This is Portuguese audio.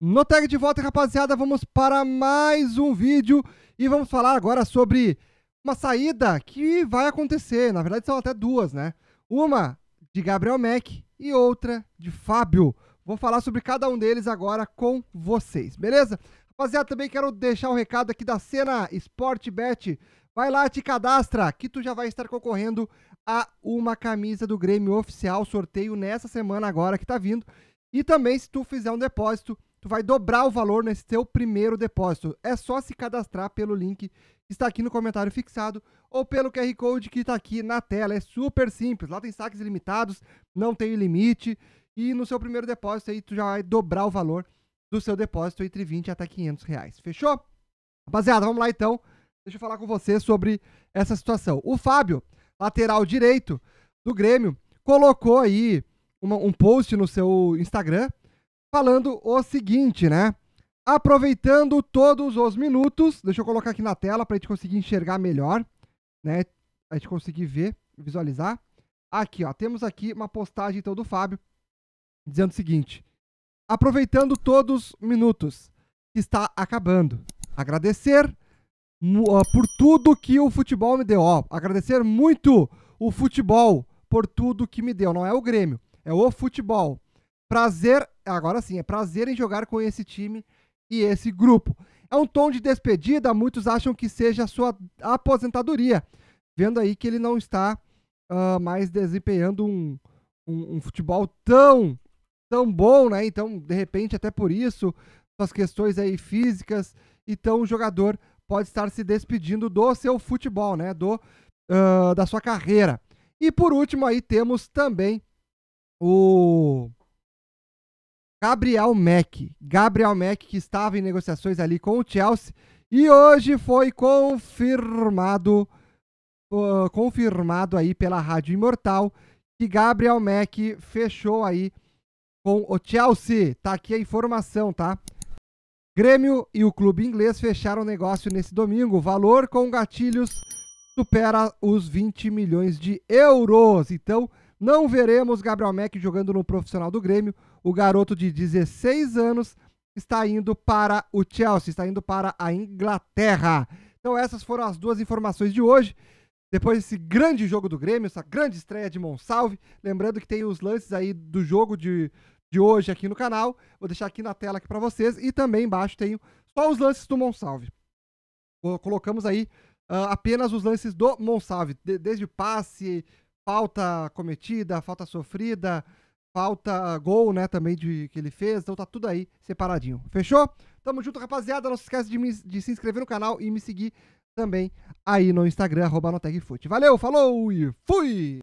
No tag de volta, rapaziada, vamos para mais um vídeo e vamos falar agora sobre uma saída que vai acontecer. Na verdade, são até duas, né? Uma de Gabriel Mack e outra de Fábio. Vou falar sobre cada um deles agora com vocês, beleza? Rapaziada, também quero deixar um recado aqui da cena Sportbet. Vai lá, te cadastra, que tu já vai estar concorrendo a uma camisa do Grêmio oficial, sorteio nessa semana agora que tá vindo. E também, se tu fizer um depósito tu vai dobrar o valor nesse teu primeiro depósito. É só se cadastrar pelo link que está aqui no comentário fixado ou pelo QR Code que está aqui na tela. É super simples. Lá tem saques ilimitados, não tem limite. E no seu primeiro depósito aí tu já vai dobrar o valor do seu depósito entre 20 até 500 reais. Fechou? Rapaziada, vamos lá então. Deixa eu falar com você sobre essa situação. O Fábio, lateral direito do Grêmio, colocou aí uma, um post no seu Instagram falando o seguinte, né? Aproveitando todos os minutos, deixa eu colocar aqui na tela para a gente conseguir enxergar melhor, né? A gente conseguir ver, visualizar. Aqui, ó, temos aqui uma postagem então do Fábio dizendo o seguinte: aproveitando todos os minutos que está acabando, agradecer por tudo que o futebol me deu, ó, agradecer muito o futebol por tudo que me deu, não é o Grêmio, é o futebol. Prazer agora sim, é prazer em jogar com esse time e esse grupo. É um tom de despedida, muitos acham que seja a sua aposentadoria, vendo aí que ele não está uh, mais desempenhando um, um, um, futebol tão, tão bom, né? Então, de repente, até por isso, as questões aí físicas, então o jogador pode estar se despedindo do seu futebol, né? Do, uh, da sua carreira. E por último aí temos também o Gabriel Mack. Gabriel Mack que estava em negociações ali com o Chelsea e hoje foi confirmado uh, confirmado aí pela Rádio Imortal que Gabriel Mack fechou aí com o Chelsea. Tá aqui a informação, tá? Grêmio e o clube inglês fecharam o negócio nesse domingo. O valor com gatilhos supera os 20 milhões de euros. Então, não veremos Gabriel Mack jogando no profissional do Grêmio o garoto de 16 anos está indo para o Chelsea, está indo para a Inglaterra. Então essas foram as duas informações de hoje. Depois desse grande jogo do Grêmio, essa grande estreia de Monsalve. Lembrando que tem os lances aí do jogo de, de hoje aqui no canal. Vou deixar aqui na tela aqui para vocês. E também embaixo tenho só os lances do Monsalve. Colocamos aí uh, apenas os lances do Monsalve. De, desde passe, falta cometida, falta sofrida, falta gol, né, também de que ele fez. Então tá tudo aí separadinho. Fechou? Tamo junto, rapaziada. Não se esquece de, me, de se inscrever no canal e me seguir também aí no Instagram, arroba Valeu, falou e fui!